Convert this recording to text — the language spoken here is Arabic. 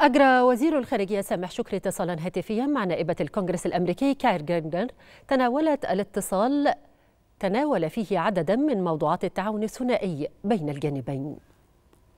أجرى وزير الخارجية سامح شكري اتصالا هاتفيا مع نائبة الكونغرس الأمريكي كاير جاردنر تناولت الاتصال تناول فيه عددا من موضوعات التعاون الثنائي بين الجانبين